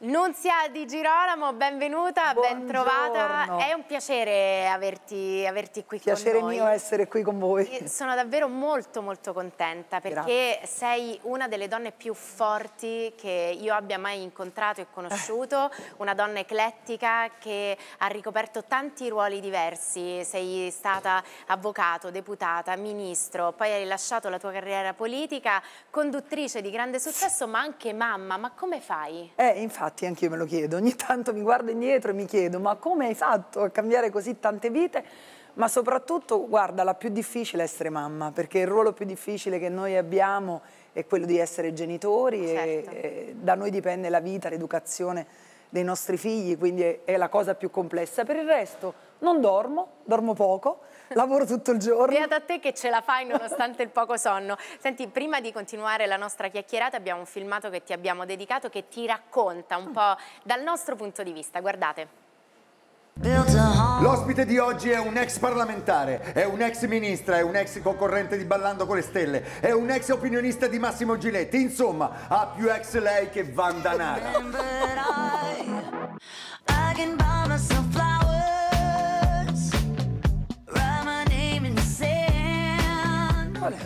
Nunzia Di Girolamo, benvenuta, Buongiorno. bentrovata. È un piacere averti, averti qui piacere con noi. Piacere mio essere qui con voi. Sono davvero molto molto contenta perché Grazie. sei una delle donne più forti che io abbia mai incontrato e conosciuto, eh. una donna eclettica che ha ricoperto tanti ruoli diversi. Sei stata avvocato, deputata, ministro, poi hai lasciato la tua carriera politica, conduttrice di grande successo ma anche mamma. Ma come fai? Eh, infatti infatti anche io me lo chiedo, ogni tanto mi guardo indietro e mi chiedo ma come hai fatto a cambiare così tante vite? Ma soprattutto, guarda, la più difficile è essere mamma, perché il ruolo più difficile che noi abbiamo è quello di essere genitori certo. e, e da noi dipende la vita, l'educazione dei nostri figli, quindi è, è, la cosa più complessa. Per il resto non dormo, dormo poco, lavoro tutto il giorno. Beata a te che ce la fai nonostante il poco sonno. Senti, prima di continuare la nostra chiacchierata abbiamo un filmato che ti abbiamo dedicato che ti racconta un ah. po' dal nostro punto di vista. Guardate. L'ospite di oggi è un ex parlamentare, è un ex ministra, è un ex concorrente di Ballando con le Stelle, è un ex opinionista di Massimo Giletti, insomma, ha più ex lei che Vandanara. Qual è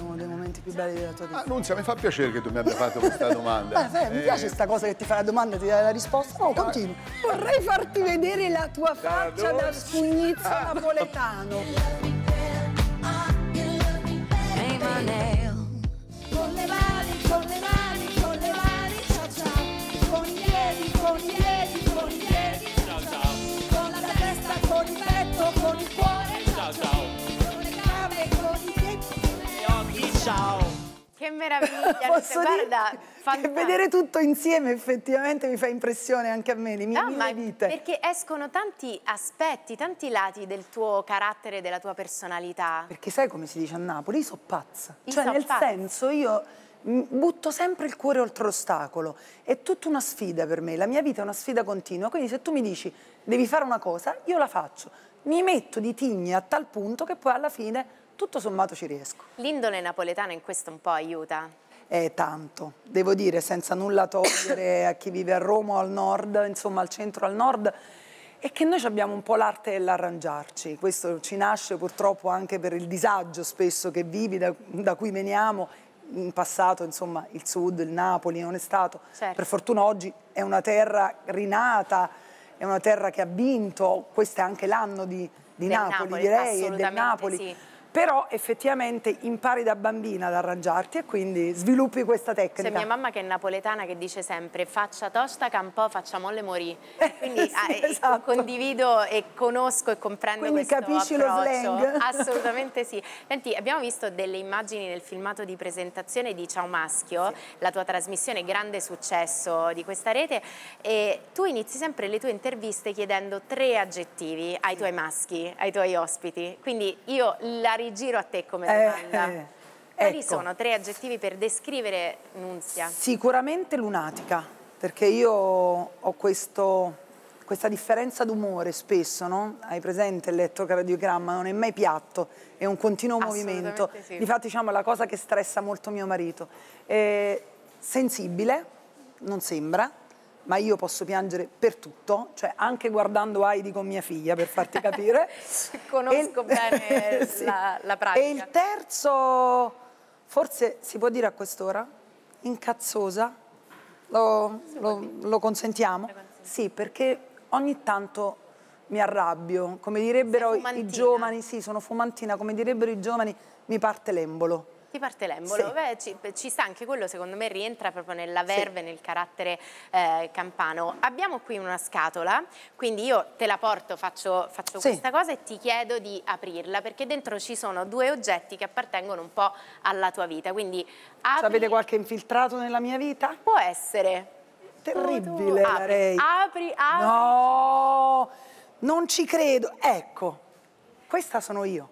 più belli della tua vita? Ah, Annunzia, mi fa piacere che tu mi abbia fatto questa domanda. Beh, beh, mi eh. piace questa cosa che ti fa la domanda e ti dà la risposta. No, continua. Vorrei farti vedere la tua faccia da spugnizzo ah. napoletano. Che meraviglia, guarda, fantastico. vedere tutto insieme effettivamente mi fa impressione anche a me, le mie, no, mie vite. Perché escono tanti aspetti, tanti lati del tuo carattere, della tua personalità. Perché sai come si dice a Napoli? Io so pazza. Io cioè so nel pazza. senso io butto sempre il cuore oltre l'ostacolo. È tutta una sfida per me, la mia vita è una sfida continua. Quindi se tu mi dici devi fare una cosa, io la faccio. Mi metto di tigna a tal punto che poi alla fine tutto sommato ci riesco. L'indole napoletana in questo un po' aiuta? Eh, tanto, devo dire, senza nulla togliere a chi vive a Roma o al nord, insomma al centro, o al nord, è che noi abbiamo un po' l'arte dell'arrangiarci, questo ci nasce purtroppo anche per il disagio spesso che vivi, da, da cui veniamo, in passato insomma il sud, il Napoli non è stato, certo. per fortuna oggi è una terra rinata, è una terra che ha vinto, questo è anche l'anno di, di Napoli, Napoli direi, e del Napoli. Sì però effettivamente impari da bambina ad arrangiarti e quindi sviluppi questa tecnica. C'è mia mamma che è napoletana che dice sempre faccia tosta, campò, faccia molle, morì. Eh, quindi sì, ah, eh, esatto. condivido e conosco e comprendo quindi questo capisci approccio. lo slang? Assolutamente sì. Senti, abbiamo visto delle immagini nel filmato di presentazione di Ciao Maschio, sì. la tua trasmissione, grande successo di questa rete e tu inizi sempre le tue interviste chiedendo tre aggettivi ai tuoi maschi, ai tuoi ospiti. Quindi io la magari giro a te come eh, domanda. Eh, eh, Quali ecco. sono tre aggettivi per descrivere Nunzia? Sicuramente lunatica, perché io ho questo, questa differenza d'umore spesso, no? Hai presente l'elettrocardiogramma, non è mai piatto, è un continuo movimento. Sì. Difatti diciamo è la cosa che stressa molto mio marito. Eh, sensibile, non sembra, ma io posso piangere per tutto, cioè anche guardando Heidi con mia figlia, per farti capire. Conosco il... bene sì. la, la pratica. E il terzo, forse si può dire a quest'ora, incazzosa, lo, lo, lo consentiamo? Sì, perché ogni tanto mi arrabbio, come direbbero i giovani, sì, sono fumantina, come direbbero i giovani, mi parte l'embolo di parte l'embolo. Sì. ci, ci, sta anche quello, secondo me rientra proprio nella verve, sì. nel carattere eh, campano. Abbiamo qui una scatola, quindi io te la porto, faccio, faccio sì. questa cosa e ti chiedo di aprirla, perché dentro ci sono due oggetti che appartengono un po' alla tua vita. Quindi apri... Avete qualche infiltrato nella mia vita? Può essere. Terribile, apri, Apri, apri. No, non ci credo. Ecco, questa sono io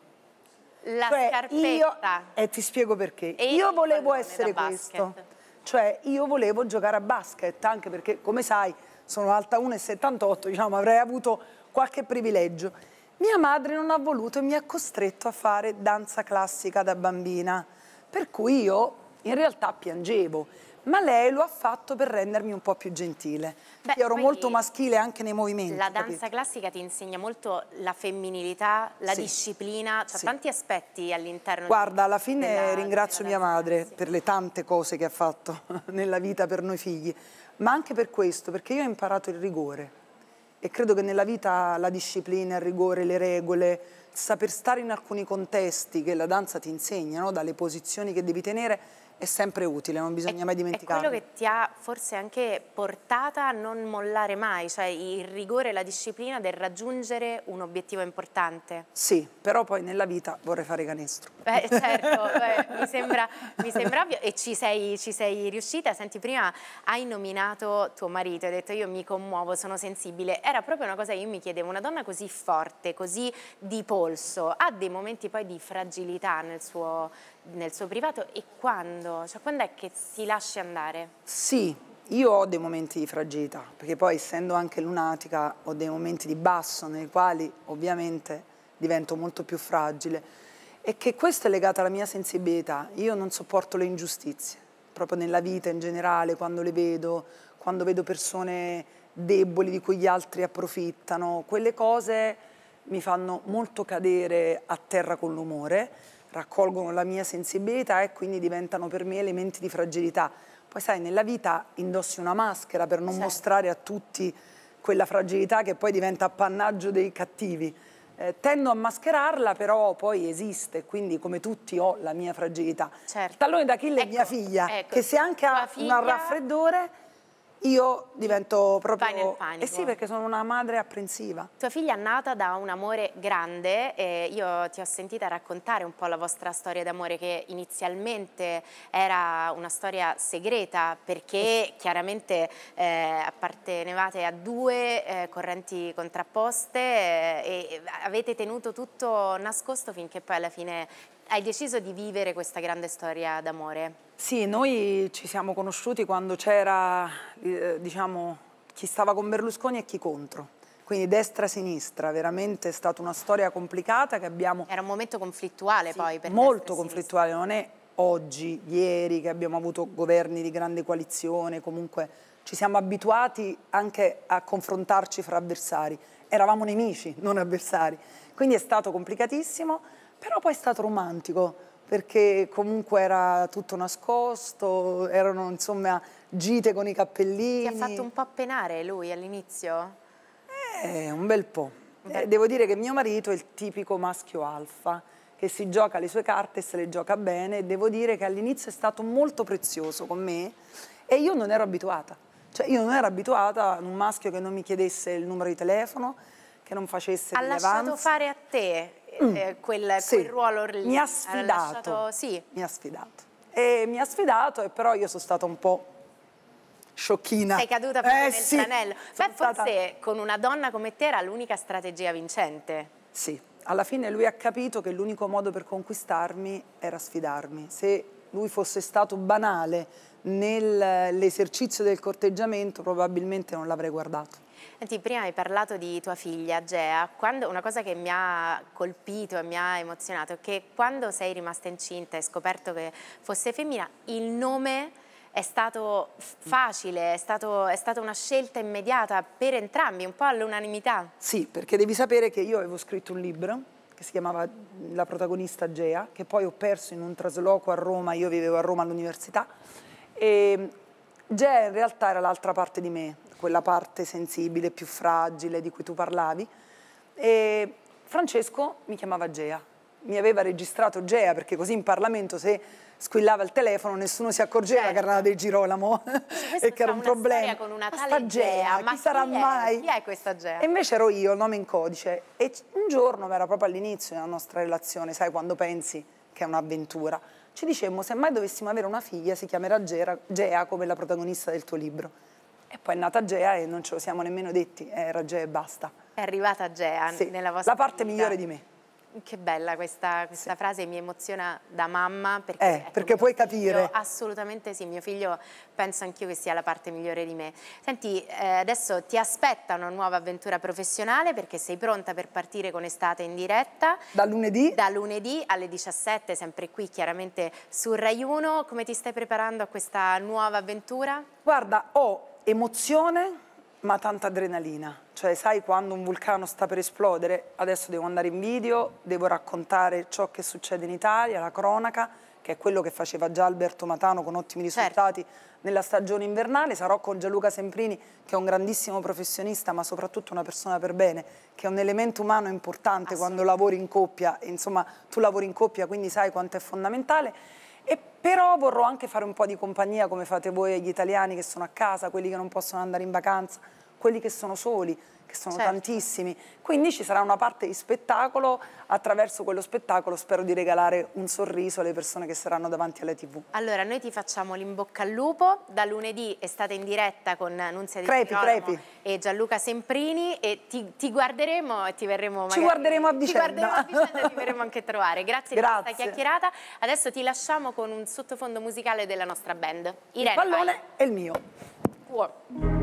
la cioè, scarpetta. Io, e ti spiego perché. E io volevo essere questo. Cioè, io volevo giocare a basket, anche perché, come sai, sono alta 1,78, diciamo, avrei avuto qualche privilegio. Mia madre non ha voluto e mi ha costretto a fare danza classica da bambina, per cui io in realtà piangevo ma lei lo ha fatto per rendermi un po' più gentile. Beh, ero molto maschile anche nei movimenti. La danza capito? classica ti insegna molto la femminilità, la sì. disciplina, cioè sì. tanti aspetti all'interno. Guarda, alla fine della, ringrazio della mia madre sì. per le tante cose che ha fatto nella vita per noi figli, ma anche per questo, perché io ho imparato il rigore e credo che nella vita la disciplina, il rigore, le regole, saper stare in alcuni contesti che la danza ti insegna, no? dalle posizioni che devi tenere, è sempre utile, non bisogna è, mai dimenticarlo. È quello che ti ha forse anche portata a non mollare mai, cioè il rigore e la disciplina del raggiungere un obiettivo importante. Sì, però poi nella vita vorrei fare canestro. Beh, certo, beh, mi, sembra, mi, sembra, ovvio e ci sei, ci sei riuscita. Senti, prima hai nominato tuo marito, hai detto io mi commuovo, sono sensibile. Era proprio una cosa che io mi chiedevo, una donna così forte, così di polso, ha dei momenti poi di fragilità nel suo, nel suo privato e quando? Cioè quando è che si lasci andare? Sì, io ho dei momenti di fragilità, perché poi essendo anche lunatica ho dei momenti di basso nei quali ovviamente divento molto più fragile e che questo è legato alla mia sensibilità. Io non sopporto le ingiustizie, proprio nella vita in generale, quando le vedo, quando vedo persone deboli di cui gli altri approfittano, quelle cose mi fanno molto cadere a terra con l'umore raccolgono la mia sensibilità e quindi diventano per me elementi di fragilità. Poi sai, nella vita indossi una maschera per non certo. mostrare a tutti quella fragilità che poi diventa appannaggio dei cattivi. Eh, tendo a mascherarla, però poi esiste, quindi come tutti ho la mia fragilità. Certo. Il tallone d'Achille ecco, è mia ecco, figlia, ecco. che se anche ha figlia... un raffreddore io divento proprio... Vai nel panico. Eh sì, perché sono una madre apprensiva. Tua figlia è nata da un amore grande e io ti ho sentita raccontare un po' la vostra storia d'amore che inizialmente era una storia segreta perché chiaramente eh, appartenevate a due eh, correnti contrapposte eh, e avete tenuto tutto nascosto finché poi alla fine hai deciso di vivere questa grande storia d'amore. Sì, noi ci siamo conosciuti quando c'era, eh, diciamo, chi stava con Berlusconi e chi contro. Quindi destra-sinistra, veramente è stata una storia complicata che abbiamo... Era un momento conflittuale sì, poi per Molto conflittuale, non è oggi, ieri, che abbiamo avuto governi di grande coalizione, comunque ci siamo abituati anche a confrontarci fra avversari. Eravamo nemici, non avversari. Quindi è stato complicatissimo, però poi è stato romantico perché comunque era tutto nascosto, erano insomma gite con i cappellini. Ti ha fatto un po' penare lui all'inizio? Eh, un bel po'. Eh, devo dire che mio marito è il tipico maschio alfa, che si gioca le sue carte e se le gioca bene. devo dire che all'inizio è stato molto prezioso con me e io non ero abituata. Cioè io non ero abituata a un maschio che non mi chiedesse il numero di telefono, che non facesse rilevanza. Ha lasciato fare a te mm. eh, quel, sì. quel, ruolo lì. Mi ha sfidato. Lasciato... Sì. Mi ha sfidato. E mi ha sfidato, e però io sono stata un po' sciocchina. Sei caduta proprio eh, nel sì. tranello. Beh, stata... forse con una donna come te era l'unica strategia vincente. Sì, alla fine lui ha capito che l'unico modo per conquistarmi era sfidarmi. Se lui fosse stato banale nell'esercizio del corteggiamento, probabilmente non l'avrei guardato. Senti, prima hai parlato di tua figlia Gea, quando, una cosa che mi ha colpito e mi ha emozionato è che quando sei rimasta incinta e hai scoperto che fosse femmina, il nome è stato mm. facile, è, stato, è, stata una scelta immediata per entrambi, un po' all'unanimità. Sì, perché devi sapere che io avevo scritto un libro che si chiamava La protagonista Gea, che poi ho perso in un trasloco a Roma, io vivevo a Roma all'università, e Gea in realtà era l'altra parte di me, quella parte sensibile, più fragile di cui tu parlavi. E Francesco mi chiamava Gea, mi aveva registrato Gea perché così in Parlamento se squillava il telefono nessuno si accorgeva certo. che era del Girolamo e che era un problema. Con una tale ma Gea, chi ma sarà chi mai? Chi è questa Gea? E invece ero io, il nome in codice. E un giorno, ma era proprio all'inizio della nostra relazione, sai quando pensi che è un'avventura, ci dicemmo se mai dovessimo avere una figlia si chiamerà Gea, Gea come la protagonista del tuo libro. E poi è nata Gea e non ce lo siamo nemmeno detti, eh, era Gea e basta. È arrivata Gea sì, nella vostra La parte vita. migliore di me. Che bella questa, questa sì. frase, mi emoziona da mamma perché, eh, perché puoi figlio, capire. Assolutamente sì, mio figlio penso anch'io che sia la parte migliore di me. Senti, eh, adesso ti aspetta una nuova avventura professionale perché sei pronta per partire con Estate in diretta. Da lunedì? Da lunedì alle 17, sempre qui chiaramente su Rai 1. Come ti stai preparando a questa nuova avventura? Guarda, ho emozione ma tanta adrenalina, cioè sai quando un vulcano sta per esplodere, adesso devo andare in video, devo raccontare ciò che succede in Italia, la cronaca, che è quello che faceva già Alberto Matano con ottimi certo. risultati certo. nella stagione invernale, sarò con Gianluca Semprini che è un grandissimo professionista ma soprattutto una persona per bene, che è un elemento umano importante quando lavori in coppia, insomma tu lavori in coppia quindi sai quanto è fondamentale però vorrò anche fare un po' di compagnia come fate voi gli italiani che sono a casa, quelli che non possono andare in vacanza quelli che sono soli, che sono certo. tantissimi. Quindi ci sarà una parte di spettacolo, attraverso quello spettacolo spero di regalare un sorriso alle persone che saranno davanti alla tv. Allora, noi ti facciamo l'imbocca al lupo, da lunedì è stata in diretta con Nunzia Di Crepi, Crepi. e Gianluca Semprini e ti, ti, guarderemo e ti verremo magari... Ci guarderemo a vicenda. Ti guarderemo a vicenda e ti verremo anche a trovare. Grazie, Grazie, di questa chiacchierata. Adesso ti lasciamo con un sottofondo musicale della nostra band. Irene, il pallone vai. è il mio. Wow.